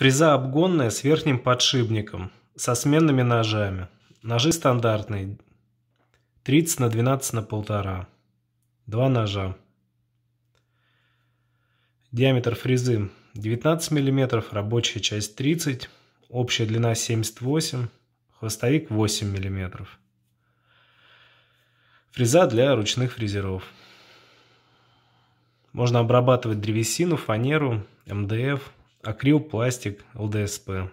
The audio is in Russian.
Фреза обгонная с верхним подшипником, со сменными ножами. Ножи стандартные. 30 на 12 на полтора. Два ножа. Диаметр фрезы 19 мм, рабочая часть 30 общая длина 78 хвостовик 8 мм. Фреза для ручных фрезеров. Можно обрабатывать древесину, фанеру, МДФ, Акрил, пластик, ЛДСП.